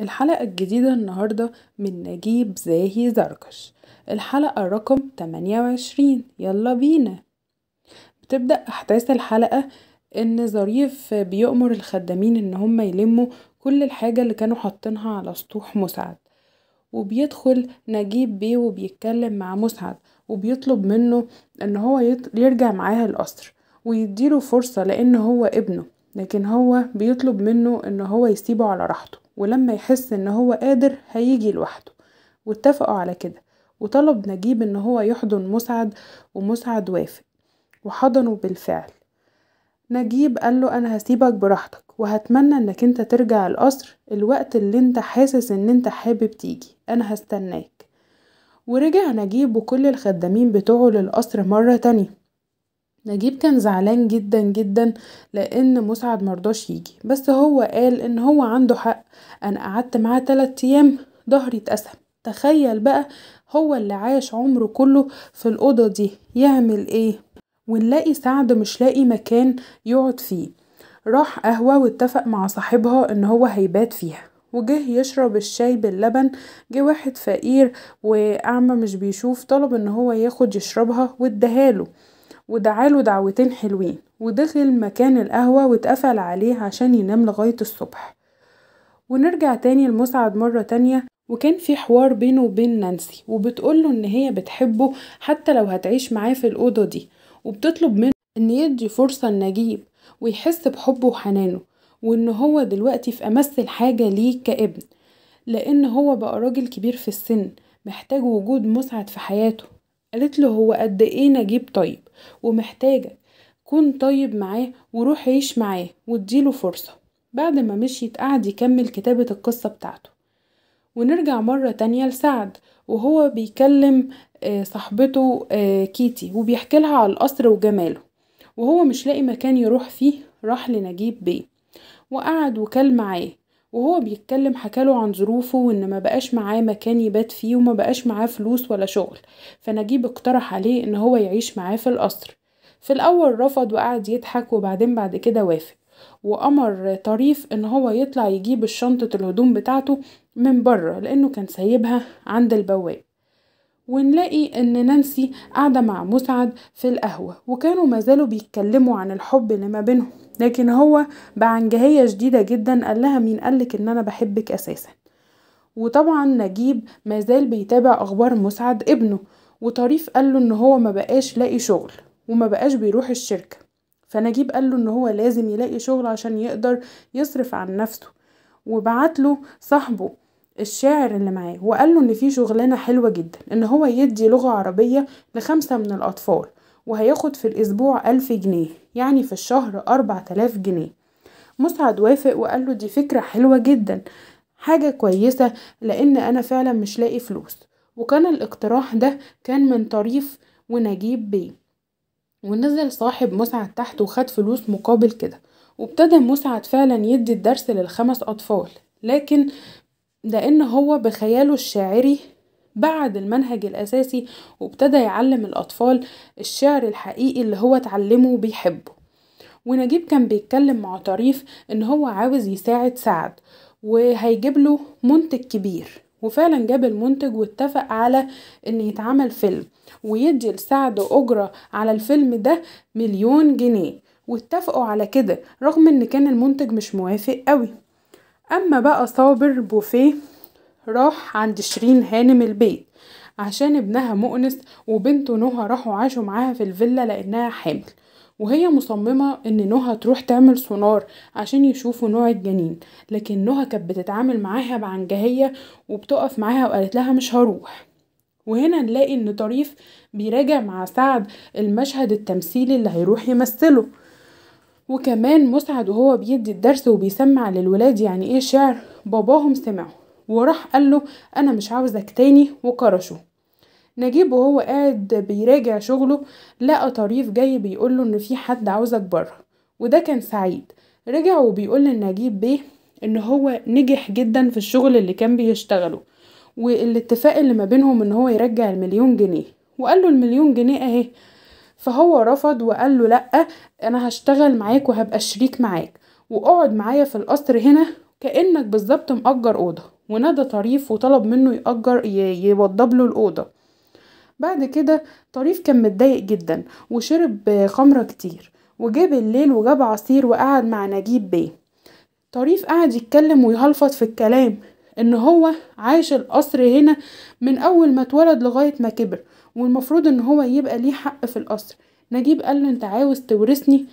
الحلقة الجديدة النهاردة من نجيب زاهي زركش الحلقة رقم 28 يلا بينا بتبدأ أحداث الحلقة إن ظريف بيأمر الخدامين إن هم يلموا كل الحاجة اللي كانوا حاطينها على سطوح مسعد وبيدخل نجيب بيه وبيتكلم مع مسعد وبيطلب منه إن هو يرجع معاها القصر ويديله فرصة لأن هو ابنه لكن هو بيطلب منه إن هو يسيبه على راحته ولما يحس ان هو قادر هيجي لوحده واتفقوا على كده وطلب نجيب ان هو يحضن مسعد ومسعد وافق وحضنه بالفعل نجيب قال له انا هسيبك براحتك وهتمنى انك انت ترجع القصر الوقت اللي انت حاسس ان انت حابب تيجي انا هستناك ورجع نجيب وكل الخدامين بتوعه للقصر مرة تانية نجيب كان زعلان جدا جدا لان مسعد مرضاش يجي بس هو قال ان هو عنده حق انا قعدت معاه تلات ايام ضهري اتقسم تخيل بقى هو اللي عاش عمره كله في الأوضة دي يعمل ايه ونلاقي سعد مش لاقي مكان يقعد فيه راح قهوة واتفق مع صاحبها ان هو هيبات فيها وجه يشرب الشاي باللبن جه واحد فقير وأعمى مش بيشوف طلب ان هو ياخد يشربها واداهاله ودعاله دعوتين حلوين ودخل مكان القهوة واتقفل عليه عشان ينام لغاية الصبح ونرجع تاني لمسعد مرة تانية وكان في حوار بينه وبين نانسي وبتقوله ان هي بتحبه حتى لو هتعيش معاه في الأوضة دي وبتطلب منه ان يدي فرصة لنجيب ويحس بحبه وحنانه وان هو دلوقتي في امس الحاجة ليه كابن لان هو بقى راجل كبير في السن محتاج وجود مسعد في حياته قالت له هو قد ايه نجيب طيب ومحتاجك كن طيب معاه وروح عيش معاه واديله فرصة بعد ما مشيت قعد يكمل كتابة القصة بتاعته ونرجع مرة تانية لسعد وهو بيكلم آه، صاحبته آه، كيتي وبيحكي لها على القصر وجماله وهو مش لاقي مكان يروح فيه راح لنجيب بيه وقعد وكل معاه وهو بيتكلم حكاله عن ظروفه وان ما بقاش معاه مكان يبات فيه وما بقاش معاه فلوس ولا شغل فنجيب اقترح عليه ان هو يعيش معاه في القصر في الاول رفض وقعد يضحك وبعدين بعد كده وافق وامر طريف ان هو يطلع يجيب الشنطة الهدوم بتاعته من بره لانه كان سايبها عند البواب ونلاقي ان نانسي قاعدة مع مسعد في القهوة وكانوا مازالوا بيتكلموا عن الحب اللي ما بينهم لكن هو بعنجهية شديدة جدا قال لها مين قالك ان انا بحبك اساسا وطبعا نجيب مازال بيتابع اخبار مسعد ابنه وطريف قال له ان هو ما بقاش لاقي شغل وما بقاش بيروح الشركة فنجيب قال له ان هو لازم يلاقي شغل عشان يقدر يصرف عن نفسه وبعت له صاحبه الشاعر اللي معاه وقال له ان في شغلانة حلوة جدا ان هو يدي لغة عربية لخمسة من الاطفال وهياخد في الأسبوع ألف جنيه يعني في الشهر أربع تلاف جنيه مسعد وافق وقال له دي فكرة حلوة جدا حاجة كويسة لأن أنا فعلا مش لاقي فلوس وكان الاقتراح ده كان من طريف ونجيب بيه ونزل صاحب مسعد تحت وخد فلوس مقابل كده وابتدى مسعد فعلا يدي الدرس للخمس أطفال لكن ده إن هو بخياله الشاعري بعد المنهج الأساسي وابتدى يعلم الأطفال الشعر الحقيقي اللي هو اتعلمه وبيحبه ونجيب كان بيتكلم مع طريف إن هو عاوز يساعد سعد وهيجيب له منتج كبير وفعلا جاب المنتج واتفق على ان يتعمل فيلم ويدي لسعد اجرة على الفيلم ده مليون جنيه واتفقوا على كده رغم ان كان المنتج مش موافق قوي اما بقى صابر بوفيه راح عند شيرين هانم البيت عشان ابنها مؤنس وبنته نهى راحوا عاشوا معاها في الفيلا لانها حامل وهي مصممة ان نهى تروح تعمل سونار عشان يشوفوا نوع الجنين لكن نهى كانت بتتعامل معاها بعنجهية وبتقف معاها وقالت لها مش هروح وهنا نلاقي ان طريف بيراجع مع سعد المشهد التمثيلي اللي هيروح يمثله وكمان مسعد وهو بيدي الدرس وبيسمع للولاد يعني ايه شعر باباهم سمعه وراح قال له انا مش عاوزك تاني وكرشه نجيب وهو قاعد بيراجع شغله لقى طريف جاي بيقوله ان في حد عاوزك بره وده كان سعيد رجع وبيقول لنجيب بيه ان هو نجح جدا في الشغل اللي كان بيشتغله والاتفاق اللي ما بينهم ان هو يرجع المليون جنيه وقال له المليون جنيه اهي فهو رفض وقال له لا انا هشتغل معاك وهبقى شريك معاك واقعد معايا في القصر هنا كانك بالظبط مأجر اوضه ونادى طريف وطلب منه يأجر يوضب له الأوضة بعد كده طريف كان متضايق جدا وشرب خمرة كتير وجاب الليل وجاب عصير وقعد مع نجيب بيه طريف قعد يتكلم ويهلفط في الكلام ان هو عايش القصر هنا من اول ما اتولد لغاية ما كبر والمفروض ان هو يبقى ليه حق في القصر نجيب قال له انت عاوز تورثني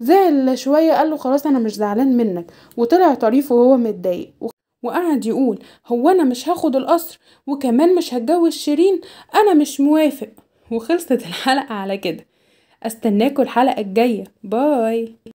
زعل شوية قال له خلاص انا مش زعلان منك وطلع طريف وهو متضايق وقعد يقول هو انا مش هاخد القصر وكمان مش هتجوز شيرين انا مش موافق وخلصت الحلقه على كده استناكوا الحلقه الجايه باي